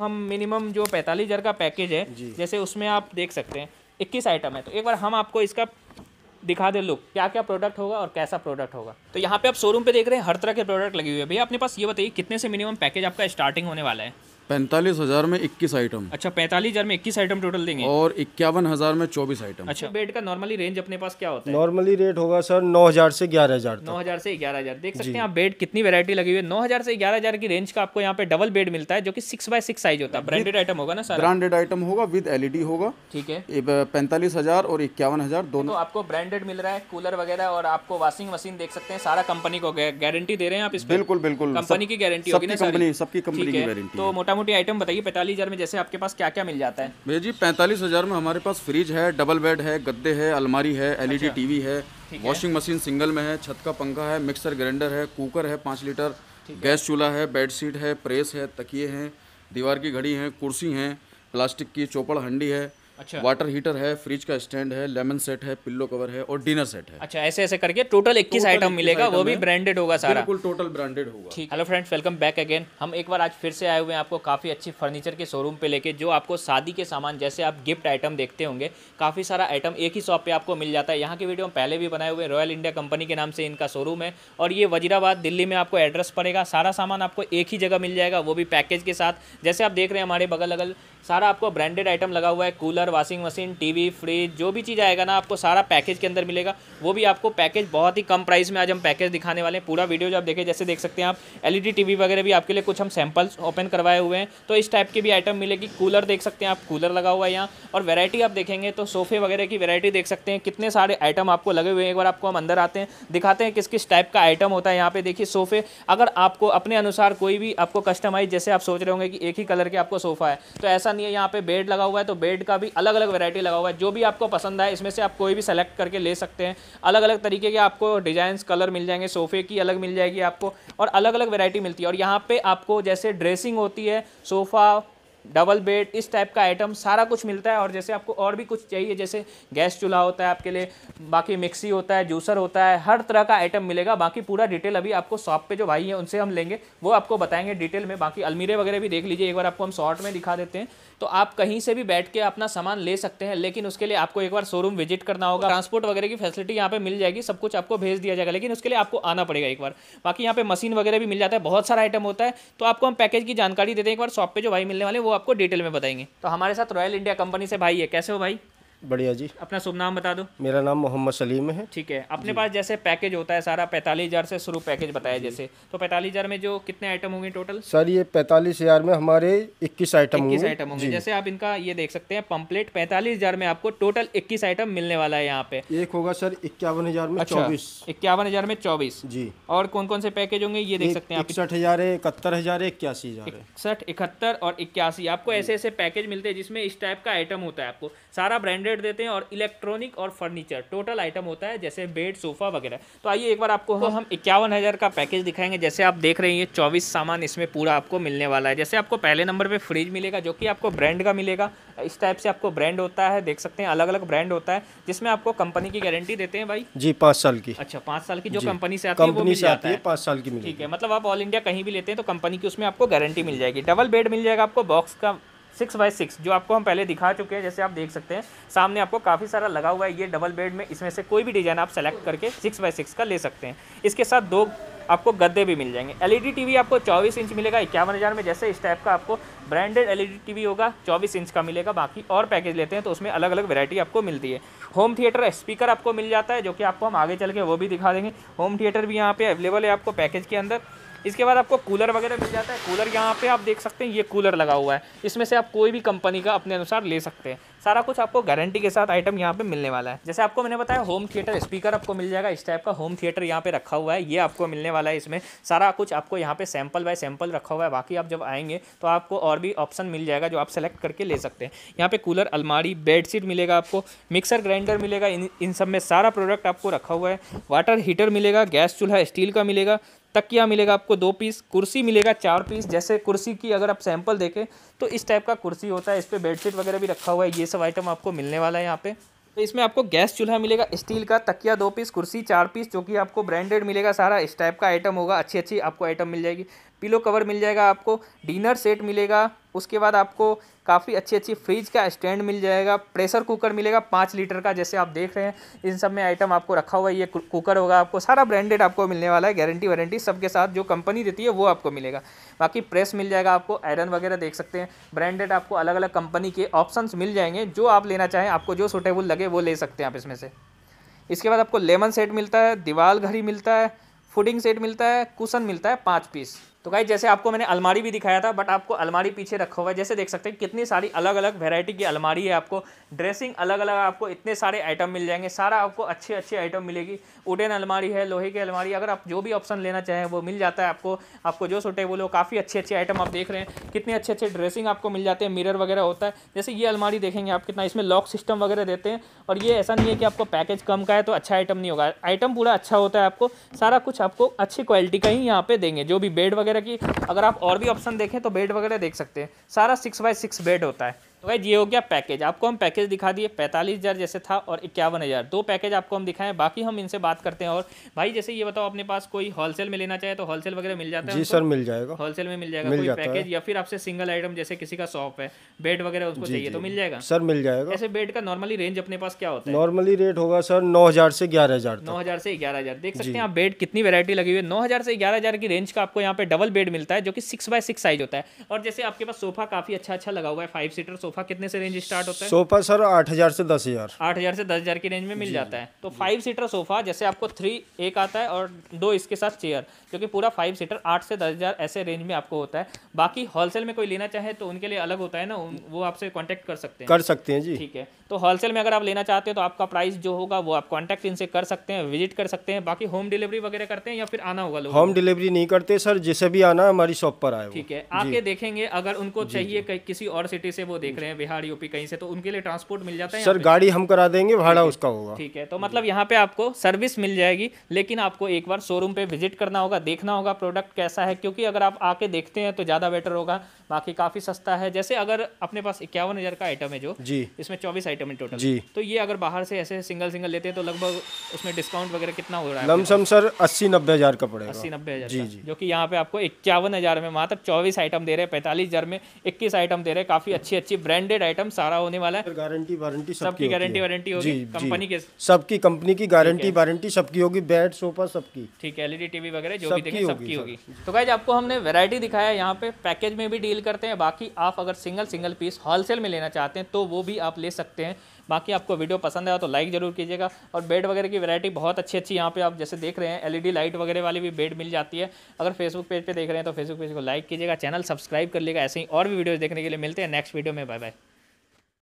हम मिनिमम जो पैंतालीस हज़ार का पैकेज है जैसे उसमें आप देख सकते हैं इक्कीस आइटम है तो एक बार हम आपको इसका दिखा दे लुक क्या क्या प्रोडक्ट होगा और कैसा प्रोडक्ट होगा तो यहाँ पे आप शोरूम पे देख रहे हैं हर तरह के प्रोडक्ट लगे हुए हैं भैया अपने पास ये बताइए कितने से मिनिमम पैकेज आपका स्टार्टिंग होने वाला है पैंतालीस हजार में इक्कीस आइटम अच्छा पैंतालीस हजार में इक्कीस आइटम टोटल देंगे और इक्यावन हजार में चौबीस आइटम अच्छा बेड का नॉर्मली रेंज अपने पास क्या होता है नॉर्मली रेट होगा सर नौ हजार से ग्यारह हजार नौ हजार से ग्यारह हजार देख सकते हैं आप बेड कितनी वेरायटी लगी हुई है नौ हजार से ग्यारह हजार की रेंज का आपको यहाँ पे डबल बेड मिलता है जो की सिक्स बाय सिक्स साइज होता है ब्रांडेड आइटम होगा ना सर ब्रांडेड आइटम होगा विद एलईडी होगा ठीक है पैंतालीस हजार और इक्यावन हजार दोनों आपको ब्रांडेड मिल रहा है कूलर वगैरह और आपको वॉशिंग मशीन देख सकते हैं सारा कंपनी को गारंटी दे रहे हैं आप इस बिल्कुल बिल्कुल कंपनी की गारंटी होगी ना सबकी कंपनी की गारंटी तो मोटा मोटी आइटम बताइए पैंतालीस हज़ार में जैसे आपके पास क्या क्या मिल जाता है भैया जी पैंतालीस हज़ार में हमारे पास फ्रिज है डबल बेड है गद्दे है अलमारी है एलईडी अच्छा। टीवी e है वॉशिंग मशीन सिंगल में है छत का पंखा है मिक्सर ग्राइंडर है कुकर है पाँच लीटर गैस चूल्हा है बेड शीट है प्रेस है तकिए हैं दीवार की घड़ी है कुर्सी हैं प्लास्टिक की चौपड़ हंडी है अच्छा वाटर हीटर है फ्रिज का स्टैंड है लेमन सेट है पिल्लो कवर है और डिनर सेट है अच्छा ऐसे ऐसे करके टोटल इक्कीस आइटम मिलेगा वो भी ब्रांडेड होगा सारा बिल्कुल टोटल ब्रांडेड होगा ठीक hello friends welcome back again हम एक बार आज फिर से आए हुए हैं आपको काफ़ी अच्छी फर्नीचर के शोरूम पे लेके जो आपको शादी के सामान जैसे आप गिफ्ट आइटम देखते होंगे काफ़ी सारा आइटम एक ही शॉप पे आपको मिल जाता है यहाँ की वीडियो हम पहले भी बनाए हुए रॉयल इंडिया कंपनी के नाम से इनका शोरूम है और ये वजीराबाद दिल्ली में आपको एड्रेस पड़ेगा सारा सामान आपको एक ही जगह मिल जाएगा वो भी पैकेज के साथ जैसे आप देख रहे हैं हमारे बगल अगल सारा आपको ब्रांडेड आइटम लगा हुआ है cooler cooler washing machine TV fridge जो भी चीज़ आएगा ना आपको सारा पैकेज के अंदर मिलेगा वो भी आपको पैकेज बहुत ही कम प्राइस में आज हम पैकेज दिखाने वाले हैं पूरा वीडियो जो आप देखें जैसे देख सकते हैं आप एलईडी टीवी वगैरह भी आपके लिए कुछ हम सैम्पल्स ओपन करवाए हुए हैं तो इस टाइप की भी आइटम मिलेगी कूलर देख सकते हैं आप कूलर लगा हुआ है यहाँ और वैरायटी आप देखेंगे तो सोफे वगैरह की वैरायटी देख सकते हैं कितने सारे आइटम आपको लगे हुए हैं एक बार आपको हम अंदर आते हैं दिखाते हैं किस किस टाइप का आइटम होता है यहाँ पे देखिए सोफे अगर आपको अपने अनुसार कोई भी आपको कस्टमाइज जैसे आप सोच रहे होंगे कि एक ही कलर के आपको सोफा है तो ऐसा नहीं है यहाँ पे बेड लगा हुआ है तो बेड का भी अलग अलग वैरायटी लगा हुआ है जो भी आपको पसंद आए इसमें से आप कोई भी सेलेक्ट करके ले सकते हैं अलग अलग तरीके के आपको डिज़ाइंस कलर मिल जाएंगे सोफ़े की अलग मिल जाएगी आपको और अलग अलग वेरायटी मिलती है और यहाँ पर आपको जैसे ड्रेसिंग होती है सोफ़ा डबल बेड इस टाइप का आइटम सारा कुछ मिलता है और जैसे आपको और भी कुछ चाहिए जैसे गैस चूल्हा होता है आपके लिए बाकी मिक्सी होता है जूसर होता है हर तरह का आइटम मिलेगा बाकी पूरा डिटेल अभी आपको शॉप पे जो भाई हैं उनसे हम लेंगे वो आपको बताएंगे डिटेल में बाकी अलमीरे वगैरह भी देख लीजिए एक बार आपको हम शॉर्ट में दिखा देते हैं तो आप कहीं से भी बैठ के अपना सामान ले सकते हैं लेकिन उसके लिए आपको एक बार शोरूम विजिट करना होगा ट्रांसपोर्ट वगैरह की फैसिलिटी यहाँ पे मिल जाएगी सब कुछ आपको भेज दिया जाएगा लेकिन उसके लिए आपको आना पड़ेगा एक बार बाकी यहाँ पे मशीन वगैरह भी मिल जाता है बहुत सारा आइटम होता है तो आपको हम पैकेज की जानकारी देते हैं एक बार शॉप पर जो भाई मिलने वाले वो आपको डिटेल में बताएंगे तो हमारे साथ रॉयल इंडिया कंपनी से भाई है कैसे हो भाई बढ़िया जी अपना शुभ नाम बता दो मेरा नाम मोहम्मद सलीम है ठीक है अपने पास जैसे पैकेज होता है सारा पैंतालीस हज़ार से शुरू पैकेज बताया जैसे तो पैंतालीस हज़ार में जो कितने आइटम होंगे टोटल सर ये पैंतालीस हज़ार में हमारे इक्कीस आइटम इक्कीस आइटम होंगे जैसे आप इनका ये देख सकते हैं पम्पलेट पैंतालीस हज़ार में आपको टोटल इक्कीस आइटम मिलने वाला है यहाँ पे एक होगा सर इक्यावन हज़ार में अच्छा, चौबीस इक्यावन हज़ार में चौबीस जी और कौन कौन से पैकेज होंगे ये देख सकते हैं इकसठ हज़ार है इकहत्तर हज़ार है इक्यासी हज़ार इकसठ इकहत्तर और इक्यासी आपको ऐसे ऐसे पैकेज मिलते हैं जिसमें इस टाइप का आइटम होता है आपको सारा ब्रांडेड हंड्रेड देते हैं और इलेक्ट्रॉनिक और फर्नीचर टोटल आइटम होता है जैसे बेड सोफा वगैरह तो आइए एक बार आपको हम, तो हम इक्यावन हज़ार का पैकेज दिखाएंगे जैसे आप देख रहे हैं चौबीस सामान इसमें पूरा आपको मिलने वाला है जैसे आपको पहले नंबर पर फ्रिज मिलेगा जो कि आपको ब्रांड का मिलेगा इस टाइप से आपको ब्रांड होता है देख सकते हैं अलग अलग ब्रांड होता है जिसमें आपको कंपनी की गारंटी देते हैं भाई जी पाँच साल की अच्छा पाँच साल की जो कंपनी से आती है वो मिल जाता है पाँच साल की ठीक है मतलब आप ऑल इंडिया कहीं भी लेते हैं तो कंपनी की उसमें आपको गारंटी मिल जाएगी डबल बेड मिल जाएगा आपको बॉक्स का सिक्स बाई सिक्स जो आपको हम पहले दिखा चुके हैं जैसे आप देख सकते हैं सामने आपको काफ़ी सारा लगा हुआ है ये डबल बेड में इसमें से कोई भी डिज़ाइन आप सेलेक्ट करके सिक्स बाई सिक्स का ले सकते हैं इसके साथ दो आपको गद्दे भी मिल जाएंगे एलईडी टीवी आपको 24 इंच मिलेगा इक्यावन हज़ार में जैसे इस टाइप का आपको ब्रांडेड एलईडी टीवी होगा 24 इंच का मिलेगा बाकी और पैकेज लेते हैं तो उसमें अलग अलग वैरायटी आपको मिलती है होम थिएटर स्पीकर आपको मिल जाता है जो कि आपको हम आगे चल के वो भी दिखा देंगे होम थिएटर भी यहाँ पे अवेलेबल है आपको पैकेज के अंदर इसके बाद आपको कूलर वगैरह मिल जाता है कूलर यहाँ पे आप देख सकते हैं ये कूलर लगा हुआ है इसमें से आप कोई भी कंपनी का अपने अनुसार ले सकते हैं सारा कुछ आपको गारंटी के साथ आइटम यहाँ पे मिलने वाला है जैसे आपको मैंने बताया होम थिएटर स्पीकर आपको मिल जाएगा इस टाइप का होम थिएटर यहाँ पे रखा हुआ है ये आपको मिलने वाला है इसमें सारा कुछ आपको यहाँ पे सैम्पल बाय सैंपल रखा हुआ है बाकी आप जब आएंगे तो आपको और भी ऑप्शन मिल जाएगा जो आप सेलेक्ट करके ले सकते हैं यहाँ पे कूलर अलमारी बेडशीट मिलेगा आपको मिक्सर ग्राइंडर मिलेगा इन इन सब में सारा प्रोडक्ट आपको रखा हुआ है वाटर हीटर मिलेगा गैस चूल्हा स्टील का मिलेगा तकिया मिलेगा आपको दो पीस कुर्सी मिलेगा चार पीस जैसे कुर्सी की अगर आप सैंपल देखें तो इस टाइप का कुर्सी होता है इस पर बेडशीट वगैरह भी रखा हुआ है ये सब आइटम आपको मिलने वाला है यहाँ पे तो इसमें आपको गैस चूल्हा मिलेगा स्टील का तकिया दो पीस कुर्सी चार पीस जो कि आपको ब्रांडेड मिलेगा सारा इस टाइप का आइटम होगा अच्छी अच्छी आपको आइटम मिल जाएगी पिलो कवर मिल जाएगा आपको डिनर सेट मिलेगा उसके बाद आपको काफ़ी अच्छी अच्छी फ्रिज का स्टैंड मिल जाएगा प्रेशर कुकर मिलेगा पाँच लीटर का जैसे आप देख रहे हैं इन सब में आइटम आपको रखा हुआ है ये कुकर होगा आपको सारा ब्रांडेड आपको मिलने वाला है गारंटी वारंटी सबके साथ जो कंपनी देती है वो आपको मिलेगा बाकी प्रेस मिल जाएगा आपको आयरन वगैरह देख सकते हैं ब्रांडेड आपको अलग अलग कंपनी के ऑप्शन मिल जाएंगे जो आप लेना चाहें आपको जो सूटेबल लगे वो ले सकते हैं आप इसमें से इसके बाद आपको लेमन सेट मिलता है दीवाल घड़ी मिलता है फूडिंग सेट मिलता है कुशन मिलता है पाँच पीस तो गाइज जैसे आपको मैंने अलमारी भी दिखाया था बट आपको अलमारी पीछे रखा हुआ है जैसे देख सकते हैं कितनी सारी अलग अलग वेरायटी की अलमारी है आपको ड्रेसिंग अलग अलग आपको इतने सारे आइटम मिल जाएंगे सारा आपको अच्छे अच्छे आइटम मिलेगी उडेन अलमारी है लोहे की अलमारी अगर आप जो भी ऑप्शन लेना चाहें वो मिल जाता है आपको आपको जो सूटेबल हो काफ़ी अच्छे अच्छे आइटम आप देख रहे हैं कितने अच्छे अच्छे ड्रेसिंग आपको मिल जाते हैं मिररर वगैरह होता है जैसे ये अलमारी देखेंगे आप कितना इसमें लॉक सिस्टम वगैरह देते हैं और ये ऐसा नहीं है कि आपको पैकेज कम का है तो अच्छा आइटम नहीं होगा आइटम पूरा अच्छा होता है आपको सारा कुछ आपको अच्छी क्वालिटी का ही यहाँ पे देंगे जो भी बेड वगैरह वगैरह की अगर आप और भी ऑप्शन देखें तो बेड वगैरह देख सकते हैं सारा सिक्स बाय सिक्स बेड होता है तो भाई ये हो गया पैकेज आपको हम पैकेज दिखा दिए पैंतालीस हज़ार जैसे था और इक्यावन हज़ार दो पैकेज आपको हम दिखाएं बाकी हम इनसे बात करते हैं और भाई जैसे ये बताओ अपने पास कोई होलसेल में लेना चाहे तो होलसेल वगैरह मिल जाता है जी सर मिल जाएगा होलसेल में मिल जाएगा मिल कोई पैकेज या फिर आपसे सिंगल आइटम जैसे किसी का शॉप है बेड वगैरह उसको चाहिए तो मिल जाएगा सर मिल जाएगा ऐसे बेड का नॉर्मली रेंज अपने पास क्या होता है नॉर्मली रेट होगा सर नौ हज़ार से ग्यारह हज़ार नौ हज़ार से ग्यारह हज़ार देख सकते हैं आप बेड कितनी वेरायटी लगी हुई है नौ हज़ार से ग्यारह हज़ार की रेंज का आपको यहाँ पे डबल बेड मिलता है जो कि सिक्स बाय सिक्स साइज होता है और जैसे आपके पास सोफा काफ़ी अच्छा अच्छा लगा हुआ है फाइव सीटर सोफा सोफा कितने से रेंज स्टार्ट होता है सोफा सर आठ हजार से दस हजार आठ हजार से दस हजार की रेंज में मिल जाता है तो फाइव सीटर सोफा जैसे आपको थ्री एक आता है और दो इसके साथ चेयर क्योंकि पूरा फाइव सीटर आठ से दस हजार ऐसे रेंज में आपको होता है बाकी होलसेल में कोई लेना चाहे तो उनके लिए अलग होता है ना वो आपसे कॉन्टेक्ट कर सकते हैं कर सकते हैं जी ठीक है तो होलसेल में अगर आप लेना चाहते हैं तो आपका प्राइस जो होगा वो आप कॉन्टैक्ट इनसे कर सकते हैं विजिट कर सकते हैं बाकी होम डिलीवरी वगैरह करते हैं या फिर आना होगा होम डिलीवरी नहीं करते सर जिसे भी आना हमारी शॉप पर आए ठीक है आके देखेंगे अगर उनको चाहिए किसी और सिटी से वो देख रहे हैं बिहार यूपी कहीं से तो उनके लिए ट्रांसपोर्ट मिल जाता है सर गाड़ी हम करा देंगे भाड़ा उसका होगा ठीक है तो मतलब यहाँ पे आपको सर्विस मिल जाएगी लेकिन आपको एक बार शोरूम पे विजिट करना होगा देखना होगा प्रोडक्ट कैसा है क्योंकि अगर आप आके देखते हैं तो ज़्यादा बेटर होगा बाकी काफ़ी सस्ता है जैसे अगर अपने पास इक्यावन हज़ार का आइटम है जो जी इसमें चौबीस आइटम है टोटल जी तो ये अगर बाहर से ऐसे सिंगल सिंगल लेते हैं तो लगभग उसमें डिस्काउंट वगैरह कितना हो रहा है लमसम सर अस्सी नब्बे हज़ार का पड़ेगा अस्सी नब्बे हज़ार जी जी जो कि यहाँ पे आपको इक्यावन हज़ार में मात्र चौबीस आइटम दे रहे हैं पैंतालीस हज़ार में इक्कीस आइटम दे रहे हैं काफ़ी अच्छी अच्छी ब्रांडेड आइटम सारा होने वाला है गारंटी वारंटी सबकी गारंटी वारंटी होगी कंपनी के सबकी कंपनी की गारंटी वारंटी सबकी होगी बेड सोफा सबकी ठीक है एलईडी टीवी वगैरह जो भी देखें सबकी होगी तो भाई आपको हमने वेरायटी दिखाया यहाँ पे पैकेज में भी डील करते हैं बाकी आप अगर सिंगल सिंगल पीस होलसेल में लेना चाहते हैं तो वो भी आप ले सकते हैं बाकी आपको वीडियो पसंद आया तो लाइक जरूर कीजिएगा और बेड वगैरह की वैरायटी बहुत अच्छी अच्छी यहाँ पे आप जैसे देख रहे हैं एलईडी लाइट वगैरह वाली भी बेड मिल जाती है अगर फेसबुक पेज पर देख रहे हैं तो फेसबुक पेज को लाइक कीजिएगा चैनल सब्सक्राइब कर लीजिएगा ऐसे ही और भी वीडियोज़ देखने के लिए मिलते हैं नेक्स्ट वीडियो में बाय बाय